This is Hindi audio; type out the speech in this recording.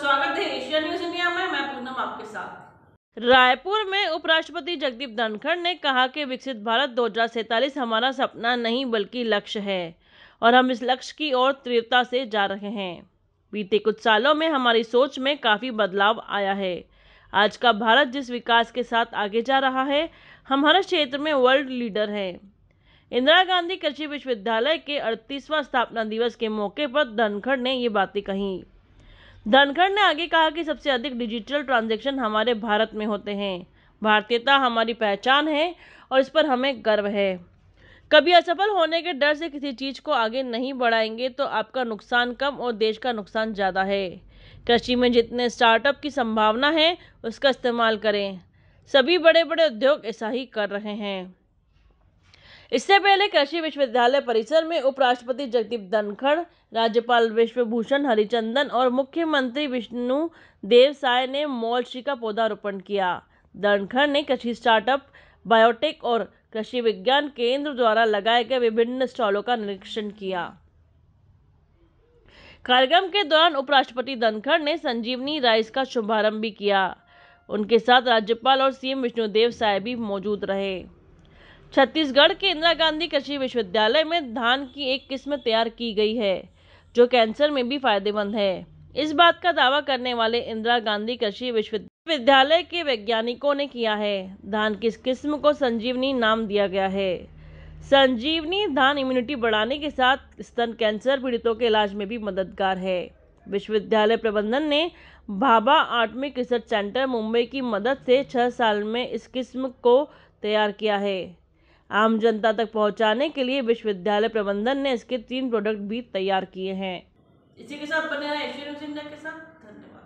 स्वागत है एशिया न्यूज इंडिया में मैं पूनम आपके साथ रायपुर में उपराष्ट्रपति जगदीप धनखड़ ने कहा कि विकसित भारत दो हमारा सपना नहीं बल्कि लक्ष्य है और हम इस लक्ष्य की ओर तीव्रता से जा रहे हैं बीते कुछ सालों में हमारी सोच में काफ़ी बदलाव आया है आज का भारत जिस विकास के साथ आगे जा रहा है हम हर क्षेत्र में वर्ल्ड लीडर हैं इंदिरा गांधी कृषि विश्वविद्यालय के अड़तीसवां स्थापना दिवस के मौके पर धनखड़ ने ये बातें कहीं धनखड़ ने आगे कहा कि सबसे अधिक डिजिटल ट्रांजेक्शन हमारे भारत में होते हैं भारतीयता हमारी पहचान है और इस पर हमें गर्व है कभी असफल होने के डर से किसी चीज़ को आगे नहीं बढ़ाएंगे तो आपका नुकसान कम और देश का नुकसान ज़्यादा है कृषि में जितने स्टार्टअप की संभावना है उसका इस्तेमाल करें सभी बड़े बड़े उद्योग ऐसा ही कर रहे हैं इससे पहले कृषि विश्वविद्यालय परिसर में उपराष्ट्रपति जगदीप धनखड़ राज्यपाल विश्वभूषण हरिचंदन और मुख्यमंत्री विष्णु देव साय ने मॉलशी का पौधारोपण किया धनखड़ ने कृषि स्टार्टअप बायोटेक और कृषि विज्ञान केंद्र द्वारा लगाए गए विभिन्न स्टॉलों का निरीक्षण किया कार्यक्रम के दौरान उपराष्ट्रपति धनखड़ ने संजीवनी राइस का शुभारंभ भी किया उनके साथ राज्यपाल और सीएम विष्णुदेव साय भी मौजूद रहे छत्तीसगढ़ के इंदिरा गांधी कृषि विश्वविद्यालय में धान की एक किस्म तैयार की गई है जो कैंसर में भी फायदेमंद है इस बात का दावा करने वाले इंदिरा गांधी कृषि विश्वविद्यालय के वैज्ञानिकों ने किया है धान की इस किस्म को संजीवनी नाम दिया गया है संजीवनी धान इम्यूनिटी बढ़ाने के साथ स्तन कैंसर पीड़ितों के इलाज में भी मददगार है विश्वविद्यालय प्रबंधन ने Bhabha atomic research centre Mumbai की मदद से छः साल में इस किस्म को तैयार किया है आम जनता तक पहुंचाने के लिए विश्वविद्यालय प्रबंधन ने इसके तीन प्रोडक्ट भी तैयार किए हैं इसी के साथ बने रहे के साथ धन्यवाद